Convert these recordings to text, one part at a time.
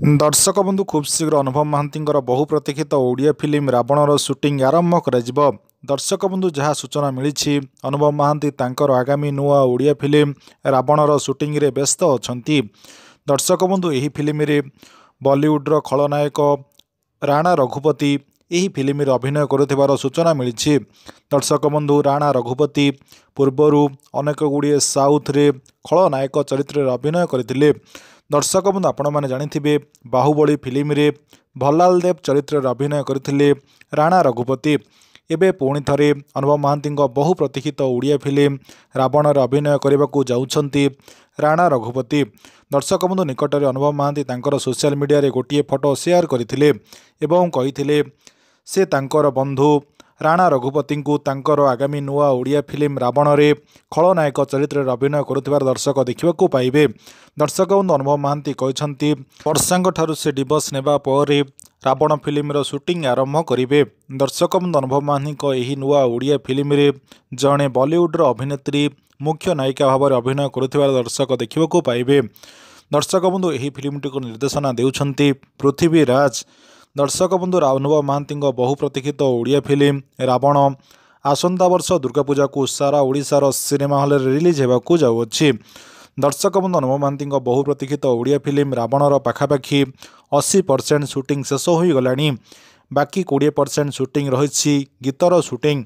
ଦର୍ଶକ ବନ୍ଧୁ ଖୁବ୍ ଶୀଘ୍ର ଅନୁଭବ ମହାନ୍ତିଙ୍କର ବହୁ ପ୍ରତୀକ୍ଷିତ ଓଡ଼ିଆ ଫିଲ୍ମ ରାବଣର ସୁଟିଂ ଆରମ୍ଭ କରାଯିବ ଦର୍ଶକ ବନ୍ଧୁ ଯାହା ସୂଚନା ମିଳିଛି ଅନୁଭବ ମହାନ୍ତି ତାଙ୍କର ଆଗାମୀ ନୂଆ ଓଡ଼ିଆ ଫିଲ୍ମ ରାବଣର ସୁଟିଂରେ ବ୍ୟସ୍ତ ଅଛନ୍ତି ଦର୍ଶକ ବନ୍ଧୁ ଏହି ଫିଲ୍ମରେ ବଲିଉଡ଼ର ଖଳନାୟକ ରାଣା ରଘୁପତି ଏହି ଫିଲ୍ମରେ ଅଭିନୟ କରୁଥିବାର ସୂଚନା ମିଳିଛି ଦର୍ଶକ ବନ୍ଧୁ ରାଣା ରଘୁପତି ପୂର୍ବରୁ ଅନେକ ଗୁଡ଼ିଏ ସାଉଥରେ ଖଳନାୟକ ଚରିତ୍ରରେ ଅଭିନୟ କରିଥିଲେ ଦର୍ଶକ ବନ୍ଧୁ ଆପଣମାନେ ଜାଣିଥିବେ ବାହୁବଳୀ ଫିଲ୍ମରେ ଭଲାଲ ଦେବ ଚରିତ୍ରରେ ଅଭିନୟ କରିଥିଲେ ରାଣା ରଘୁପତି ଏବେ ପୁଣି ଥରେ ଅନୁଭବ ମହାନ୍ତିଙ୍କ ବହୁ ପ୍ରତୀକ୍ଷିତ ଓଡ଼ିଆ ଫିଲ୍ମ ରାବଣରେ ଅଭିନୟ କରିବାକୁ ଯାଉଛନ୍ତି ରାଣା ରଘୁପତି ଦର୍ଶକ ବନ୍ଧୁ ନିକଟରେ ଅନୁଭବ ମହାନ୍ତି ତାଙ୍କର ସୋସିଆଲ ମିଡ଼ିଆରେ ଗୋଟିଏ ଫଟୋ ସେୟାର କରିଥିଲେ ଏବଂ କହିଥିଲେ ସେ ତାଙ୍କର ବନ୍ଧୁ ରାଣା ରଘୁପତିଙ୍କୁ ତାଙ୍କର ଆଗାମୀ ନୂଆ ଓଡ଼ିଆ ଫିଲ୍ମ ରାବଣରେ ଖଳନାୟକ ଚରିତ୍ରରେ ଅଭିନୟ କରୁଥିବାର ଦର୍ଶକ ଦେଖିବାକୁ ପାଇବେ ଦର୍ଶକ ବନ୍ଧୁ ଅନୁଭବ ମହାନ୍ତି କହିଛନ୍ତି ବର୍ଷାଙ୍କଠାରୁ ସେ ଡିଭୋର୍ସ ନେବା ପରେ ରାବଣ ଫିଲ୍ମର ସୁଟିଂ ଆରମ୍ଭ କରିବେ ଦର୍ଶକ ବନ୍ଧୁ ଅନୁଭବ ମହାନ୍ତିଙ୍କ ଏହି ନୂଆ ଓଡ଼ିଆ ଫିଲ୍ମରେ ଜଣେ ବଲିଉଡ଼ର ଅଭିନେତ୍ରୀ ମୁଖ୍ୟ ନାୟିକା ଭାବରେ ଅଭିନୟ କରୁଥିବାର ଦର୍ଶକ ଦେଖିବାକୁ ପାଇବେ ଦର୍ଶକ ବନ୍ଧୁ ଏହି ଫିଲ୍ମଟିକୁ ନିର୍ଦ୍ଦେଶନା ଦେଉଛନ୍ତି ପୃଥିବୀ ରାଜ ଦର୍ଶକ ବନ୍ଧୁ ଅନୁଭବ ମହାନ୍ତିଙ୍କ ବହୁ ପ୍ରତୀକ୍ଷିତ ଓଡ଼ିଆ ଫିଲ୍ମ ରାବଣ ଆସନ୍ତା ବର୍ଷ ଦୁର୍ଗାପୂଜାକୁ ସାରା ଓଡ଼ିଶାର ସିନେମା ହଲ୍ରେ ରିଲିଜ୍ ହେବାକୁ ଯାଉଅଛି ଦର୍ଶକ ବନ୍ଧୁ ଅନୁଭବ ମହାନ୍ତିଙ୍କ ବହୁ ପ୍ରତୀକ୍ଷିତ ଓଡ଼ିଆ ଫିଲ୍ମ ରାବଣର ପାଖାପାଖି ଅଶୀ ପରସେଣ୍ଟ ସୁଟିଂ ଶେଷ ହୋଇଗଲାଣି ବାକି କୋଡ଼ିଏ ପରସେଣ୍ଟ ସୁଟିଂ ରହିଛି ଗୀତର ସୁଟିଂ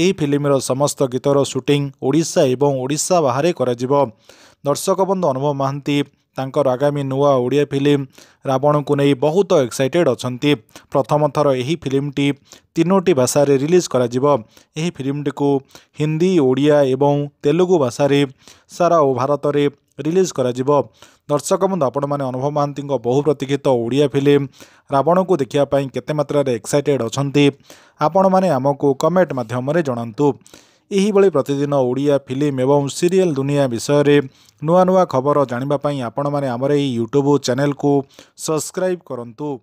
ଏହି ଫିଲ୍ମର ସମସ୍ତ ଗୀତର ସୁଟିଂ ଓଡ଼ିଶା ଏବଂ ଓଡ଼ିଶା ବାହାରେ କରାଯିବ ଦର୍ଶକ ବନ୍ଧୁ ଅନୁଭବ ମହାନ୍ତି ତାଙ୍କର ଆଗାମୀ ନୂଆ ଓଡ଼ିଆ ଫିଲ୍ମ ରାବଣକୁ ନେଇ ବହୁତ ଏକ୍ସାଇଟେଡ଼ ଅଛନ୍ତି ପ୍ରଥମଥର ଏହି ଫିଲ୍ମଟି ତିନୋଟି ଭାଷାରେ ରିଲିଜ୍ କରାଯିବ ଏହି ଫିଲ୍ମଟିକୁ ହିନ୍ଦୀ ଓଡ଼ିଆ ଏବଂ ତେଲୁଗୁ ଭାଷାରେ ସାରା ଭାରତରେ ରିଲିଜ୍ କରାଯିବ ଦର୍ଶକ ବନ୍ଧୁ ଆପଣମାନେ ଅନୁଭବ ମହାନ୍ତିଙ୍କ ବହୁ ପ୍ରତୀକ୍ଷିତ ଓଡ଼ିଆ ଫିଲ୍ମ ରାବଣକୁ ଦେଖିବା ପାଇଁ କେତେ ମାତ୍ରାରେ ଏକ୍ସାଇଟେଡ଼ ଅଛନ୍ତି ଆପଣମାନେ ଆମକୁ କମେଣ୍ଟ ମାଧ୍ୟମରେ ଜଣାନ୍ତୁ ଏହିଭଳି ପ୍ରତିଦିନ ଓଡ଼ିଆ ଫିଲ୍ମ ଏବଂ ସିରିଏଲ୍ ଦୁନିଆ ବିଷୟରେ ନୂଆ ନୂଆ ଖବର ଜାଣିବା ପାଇଁ ଆପଣମାନେ ଆମର ଏହି ୟୁଟ୍ୟୁବ୍ ଚ୍ୟାନେଲ୍କୁ ସବସ୍କ୍ରାଇବ୍ କରନ୍ତୁ